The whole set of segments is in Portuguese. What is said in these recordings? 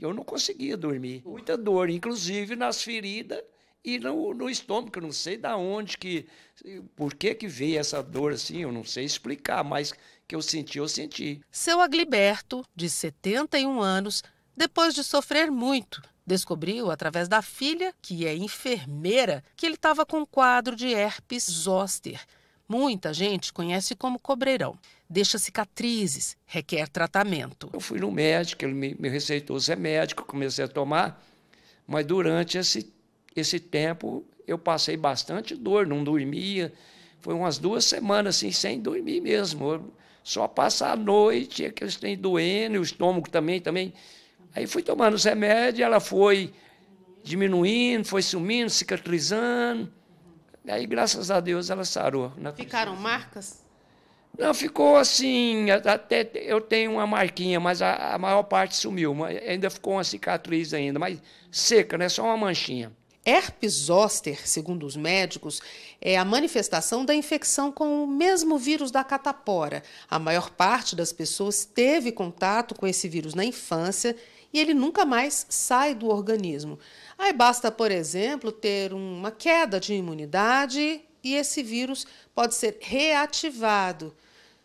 Eu não conseguia dormir. Muita dor, inclusive nas feridas e no, no estômago. Eu não sei da onde que. Por que, que veio essa dor assim? Eu não sei explicar, mas que eu senti, eu senti. Seu Agliberto, de 71 anos, depois de sofrer muito, descobriu através da filha, que é enfermeira, que ele estava com um quadro de herpes zoster Muita gente conhece como cobreirão. Deixa cicatrizes, requer tratamento. Eu fui no médico, ele me, me receitou os remédios, comecei a tomar, mas durante esse, esse tempo eu passei bastante dor, não dormia. Foi umas duas semanas assim, sem dormir mesmo. Eu só passar a noite, é que eles têm doendo, o estômago também, também. Aí fui tomando os remédios, ela foi diminuindo, foi sumindo, cicatrizando. Aí, graças a Deus, ela sarou. Ficaram marcas? Não, ficou assim, até eu tenho uma marquinha, mas a, a, maior parte sumiu. Ainda ficou uma cicatriz ainda, mas seca, né? Só uma manchinha. Herpes zoster, segundo os médicos, é a manifestação da infecção com o mesmo vírus da catapora. A maior parte das pessoas teve contato com esse vírus na infância e ele nunca mais sai do organismo. Aí basta, por exemplo, ter uma queda de imunidade e esse vírus pode ser reativado.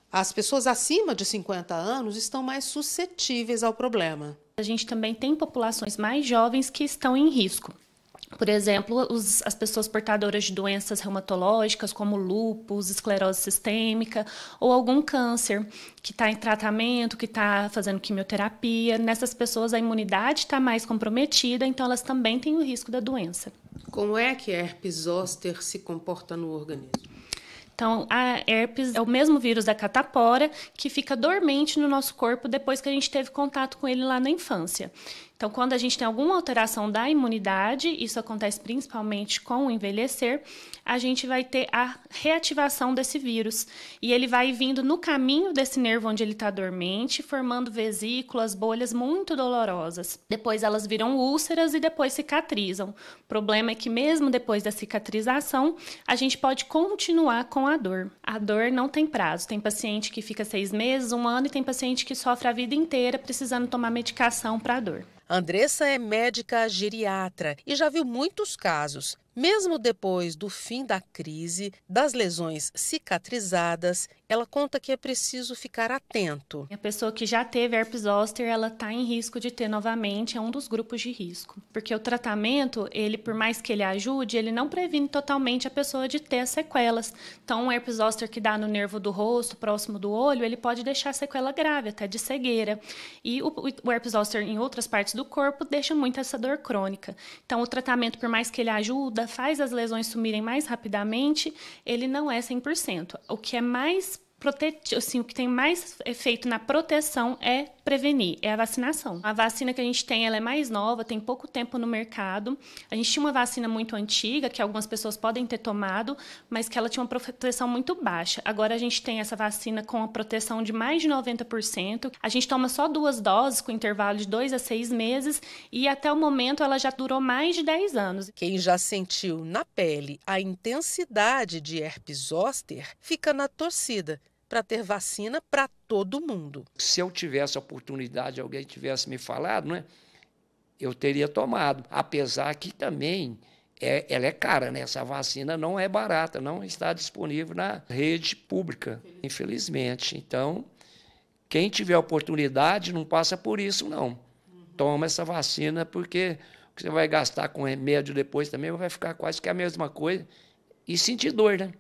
As pessoas acima de 50 anos estão mais suscetíveis ao problema. A gente também tem populações mais jovens que estão em risco. Por exemplo, os, as pessoas portadoras de doenças reumatológicas, como lúpus, esclerose sistêmica, ou algum câncer que está em tratamento, que está fazendo quimioterapia. Nessas pessoas, a imunidade está mais comprometida, então elas também têm o risco da doença. Como é que a herpes zoster se comporta no organismo? Então, a herpes é o mesmo vírus da catapora que fica dormente no nosso corpo depois que a gente teve contato com ele lá na infância. Então, quando a gente tem alguma alteração da imunidade, isso acontece principalmente com o envelhecer, a gente vai ter a reativação desse vírus. E ele vai vindo no caminho desse nervo onde ele está dormente, formando vesículas, bolhas muito dolorosas. Depois elas viram úlceras e depois cicatrizam. O problema é que, mesmo depois da cicatrização, a gente pode continuar com a a dor. A dor não tem prazo. Tem paciente que fica seis meses, um ano, e tem paciente que sofre a vida inteira precisando tomar medicação para a dor. Andressa é médica geriatra e já viu muitos casos. Mesmo depois do fim da crise, das lesões cicatrizadas, ela conta que é preciso ficar atento. A pessoa que já teve herpes zoster, ela está em risco de ter novamente, é um dos grupos de risco. Porque o tratamento, ele, por mais que ele ajude, ele não previne totalmente a pessoa de ter as sequelas. Então, um herpes zoster que dá no nervo do rosto, próximo do olho, ele pode deixar sequela grave, até de cegueira. E o, o herpes zoster em outras partes do corpo deixa muito essa dor crônica. Então, o tratamento, por mais que ele ajuda, ajuda faz as lesões sumirem mais rapidamente, ele não é 100%. O que é mais protetivo, assim, o que tem mais efeito na proteção é prevenir é a vacinação. A vacina que a gente tem, ela é mais nova, tem pouco tempo no mercado. A gente tinha uma vacina muito antiga que algumas pessoas podem ter tomado, mas que ela tinha uma proteção muito baixa. Agora a gente tem essa vacina com a proteção de mais de 90%. A gente toma só duas doses com intervalo de dois a seis meses e até o momento ela já durou mais de 10 anos. Quem já sentiu na pele a intensidade de herpes zoster fica na torcida para ter vacina para todo mundo. Se eu tivesse a oportunidade, alguém tivesse me falado, né, eu teria tomado. Apesar que também é, ela é cara, né? Essa vacina não é barata, não está disponível na rede pública, infelizmente. Então, quem tiver oportunidade não passa por isso, não. Toma essa vacina, porque o que você vai gastar com remédio depois também vai ficar quase que a mesma coisa. E sentir dor, né?